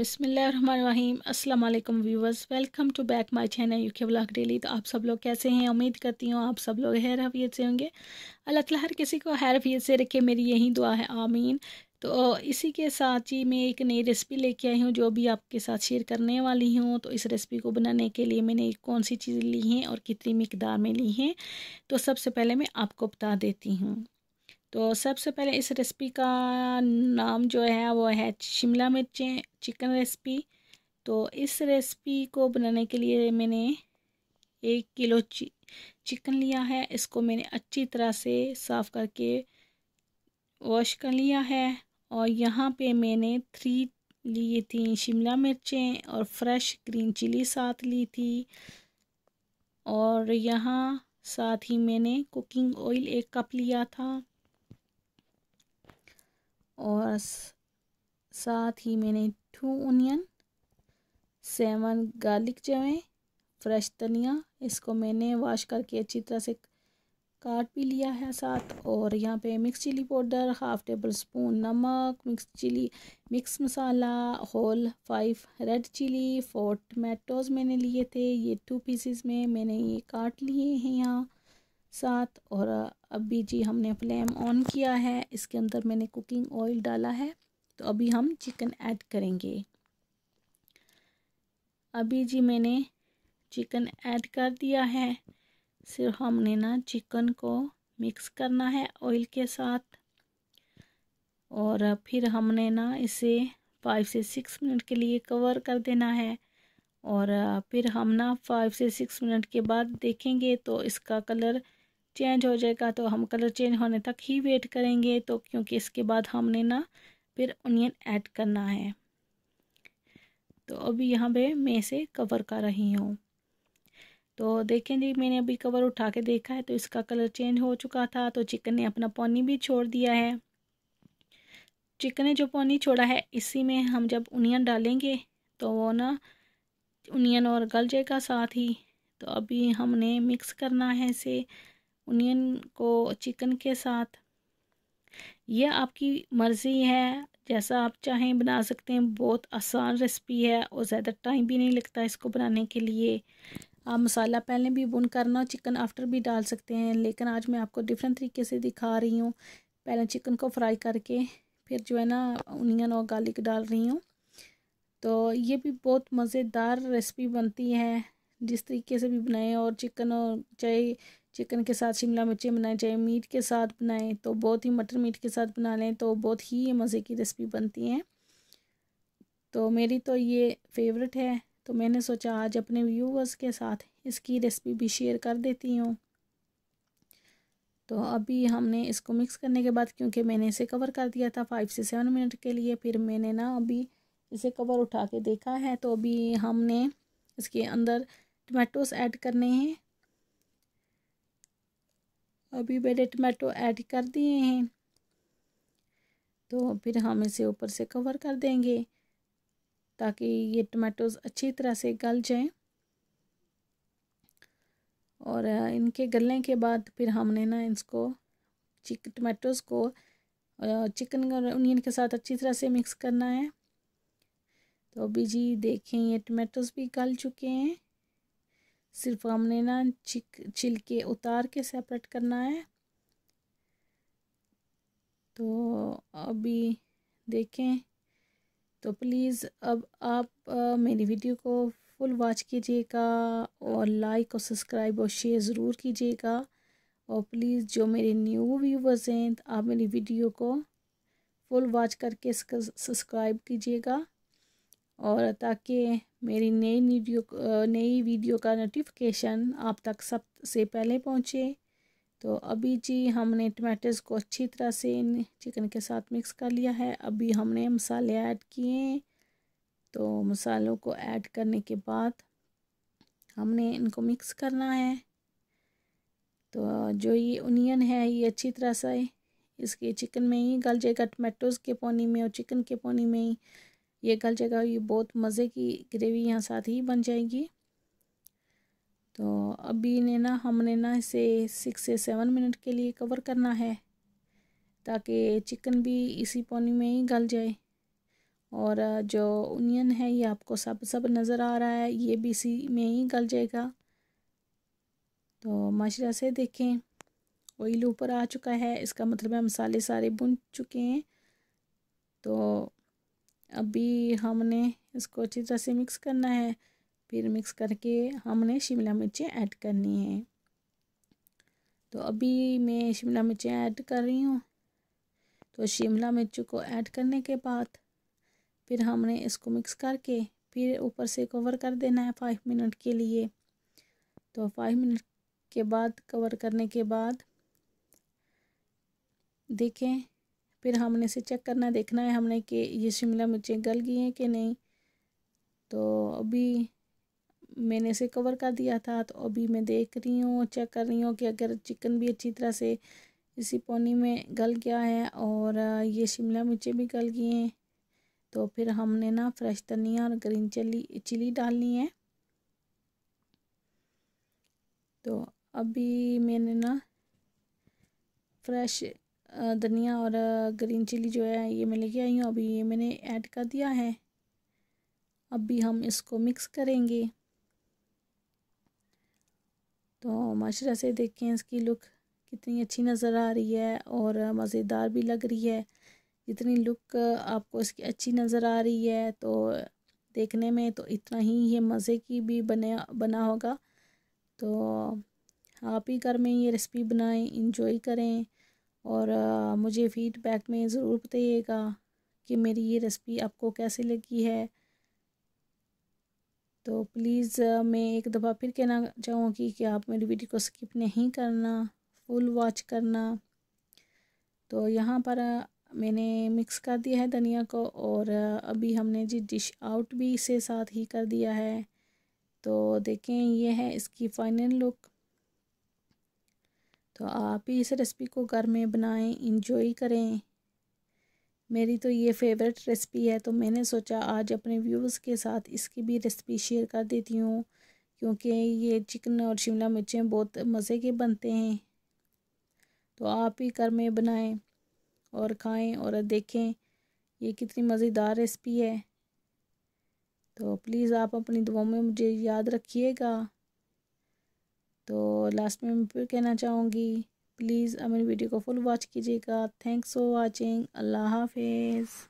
बिसमीम अस्सलाम वालेकुम viewers welcome to back my channel के ब्लॉग डेली तो आप सब लोग कैसे हैं उम्मीद करती हूँ आप सब लोग हैर हफियत से होंगे अल्लाह ताला हर किसी को हैर हफीत से रखे मेरी यही दुआ है आमीन तो इसी के साथ ही मैं एक नई रेसिपी लेके आई हूँ जो भी आपके साथ शेयर करने वाली हूँ तो इस रेसिपी को बनाने के लिए मैंने कौन सी चीज़ ली हैं और कितनी मकदार में ली हैं तो सबसे पहले मैं आपको बता देती हूँ तो सबसे पहले इस रेसिपी का नाम जो है वो है शिमला मिर्चें चिकन रेसिपी तो इस रेसिपी को बनाने के लिए मैंने एक किलो चिकन लिया है इसको मैंने अच्छी तरह से साफ़ करके वॉश कर लिया है और यहाँ पे मैंने थ्री ली थी शिमला मिर्चें और फ्रेश ग्रीन चिली साथ ली थी और यहाँ साथ ही मैंने कुकिंग ऑयल एक कप लिया था और साथ ही मैंने टू ओनियन सेवन गार्लिक जमें फ्रेश धनिया इसको मैंने वॉश करके अच्छी तरह से काट भी लिया है साथ और यहाँ पे mix chilli powder half tablespoon नमक mix chilli mix masala whole five red chilli four tomatoes मैंने लिए थे ये टू पीसेस में मैंने ये काट लिए हैं यहाँ साथ और अभी जी हमने फ्लेम ऑन किया है इसके अंदर मैंने कुकिंग ऑयल डाला है तो अभी हम चिकन ऐड करेंगे अभी जी मैंने चिकन ऐड कर दिया है सिर्फ हमने ना चिकन को मिक्स करना है ऑयल के साथ और फिर हमने ना इसे फाइव से सिक्स मिनट के लिए कवर कर देना है और फिर हम ना फाइव से सिक्स मिनट के बाद देखेंगे तो इसका कलर चेंज हो जाएगा तो हम कलर चेंज होने तक ही वेट करेंगे तो क्योंकि इसके बाद हमने ना फिर ऑनियन ऐड करना है तो अभी यहाँ पे मैं इसे कवर कर रही हूँ तो देखें जी मैंने अभी कवर उठा के देखा है तो इसका कलर चेंज हो चुका था तो चिकन ने अपना पानी भी छोड़ दिया है चिकन ने जो पानी छोड़ा है इसी में हम जब उनियन डालेंगे तो वो ना उनियन और गल जाएगा साथ ही तो अभी हमने मिक्स करना है इसे ओनियन को चिकन के साथ यह आपकी मर्ज़ी है जैसा आप चाहें बना सकते हैं बहुत आसान रेसिपी है और ज़्यादा टाइम भी नहीं लगता इसको बनाने के लिए आप मसाला पहले भी बुन करना चिकन आफ्टर भी डाल सकते हैं लेकिन आज मैं आपको डिफरेंट तरीके से दिखा रही हूँ पहले चिकन को फ्राई करके फिर जो है ना ओनियन और गार्लिक डाल रही हूँ तो ये भी बहुत मज़ेदार रेसिपी बनती है जिस तरीके से भी बनाएं और चिकन और चाहे चिकन के साथ शिमला मिर्ची बनाएं चाहे मीट के साथ बनाएं तो बहुत ही मटर मीट के साथ बना लें तो बहुत ही ये मज़े की रेसिपी बनती हैं तो मेरी तो ये फेवरेट है तो मैंने सोचा आज अपने व्यूवर्स के साथ इसकी रेसिपी भी शेयर कर देती हूँ तो अभी हमने इसको मिक्स करने के बाद क्योंकि मैंने इसे कवर कर दिया था फाइव से सेवन मिनट के लिए फिर मैंने ना अभी इसे कवर उठा के देखा है तो अभी हमने इसके अंदर टमाटोस ऐड करने हैं अभी मैंने टमाटो ऐड कर दिए हैं तो फिर हम इसे ऊपर से कवर कर देंगे ताकि ये टमाटोज़ अच्छी तरह से गल जाएं और इनके गलने के बाद फिर हमने ना इसको चिक टमाटोज़ को चिकन और अनियन के साथ अच्छी तरह से मिक्स करना है तो अभी जी देखें ये टमाटोज़ भी गल चुके हैं सिर्फ हमने ना छिक छिलके उतार के सेपरेट करना है तो अभी देखें तो प्लीज़ अब आप मेरी वीडियो को फुल वॉच कीजिएगा और लाइक और सब्सक्राइब और शेयर ज़रूर कीजिएगा और प्लीज़ जो मेरे न्यू व्यूवर्स हैं आप मेरी वीडियो को फुल वॉच करके सब्सक्राइब कीजिएगा और ताकि मेरी नई वीडियो नई वीडियो का नोटिफिकेशन आप तक सब से पहले पहुँचे तो अभी जी हमने टमाटर्स को अच्छी तरह से चिकन के साथ मिक्स कर लिया है अभी हमने मसाले ऐड किए तो मसालों को ऐड करने के बाद हमने इनको मिक्स करना है तो जो ये ओनियन है ये अच्छी तरह से इसके चिकन में ही गल जाएगा टमाटोज़ के पानी में और चिकन के पानी में ही ये गल जाएगा ये बहुत मज़े की ग्रेवी यहाँ साथ ही बन जाएगी तो अभी ने ना हमने ना इसे सिक्स से सेवन मिनट के लिए कवर करना है ताकि चिकन भी इसी पानी में ही गल जाए और जो ओनियन है ये आपको सब सब नज़र आ रहा है ये भी इसी में ही गल जाएगा तो माशरा से देखें ऑयल ऊपर आ चुका है इसका मतलब है मसाले सारे बुन चुके हैं तो अभी हमने इसको अच्छी तरह से मिक्स करना है फिर मिक्स करके हमने शिमला मिर्चें ऐड करनी है तो अभी मैं शिमला मिर्चें ऐड कर रही हूँ तो शिमला मिर्च को ऐड करने के बाद फिर हमने इसको मिक्स करके फिर ऊपर से कवर कर देना है फाइव मिनट के लिए तो फाइव मिनट के बाद कवर करने के बाद देखें फिर हमने इसे चेक करना देखना है हमने कि ये शिमला मिर्चें गल गई हैं कि नहीं तो अभी मैंने इसे कवर कर दिया था तो अभी मैं देख रही हूँ चेक कर रही हूँ कि अगर चिकन भी अच्छी तरह से इसी पानी में गल गया है और ये शिमला मिर्चें भी गल गई हैं तो फिर हमने ना फ्रेश धनिया और ग्रीन चिली चिली डालनी है तो अभी मैंने ना फ्रेश धनिया और ग्रीन चिली जो है ये मैं लेके आई हूँ अभी ये मैंने ऐड कर दिया है अभी हम इसको मिक्स करेंगे तो माशा से देखें इसकी लुक कितनी अच्छी नज़र आ रही है और मज़ेदार भी लग रही है जितनी लुक आपको इसकी अच्छी नज़र आ रही है तो देखने में तो इतना ही ये मज़े की भी बने बना होगा तो आप ही घर में ये रेसिपी बनाएं इंजॉय करें और आ, मुझे फ़ीडबैक में ज़रूर बताइएगा कि मेरी ये रेसिपी आपको कैसी लगी है तो प्लीज़ मैं एक दफ़ा फिर कहना चाहूँगी कि आप मेरी वीडियो को स्किप नहीं करना फुल वॉच करना तो यहाँ पर मैंने मिक्स कर दिया है धनिया को और अभी हमने जी डिश आउट भी इसे साथ ही कर दिया है तो देखें ये है इसकी फाइनल लुक तो आप भी इस रेसिपी को घर में बनाएं इंजॉय करें मेरी तो ये फेवरेट रेसिपी है तो मैंने सोचा आज अपने व्यूज़ के साथ इसकी भी रेसिपी शेयर कर देती हूँ क्योंकि ये चिकन और शिमला मिर्चें बहुत मज़े के बनते हैं तो आप ही घर में बनाएं और खाएं और देखें ये कितनी मज़ेदार रेसिपी है तो प्लीज़ आप अपनी दुआओं में मुझे याद रखिएगा तो लास्ट में मैं फिर कहना चाहूँगी प्लीज़ मेरी वीडियो को फुल वॉच कीजिएगा थैंक्स फॉर वॉचिंग अल्लाह हाफिज़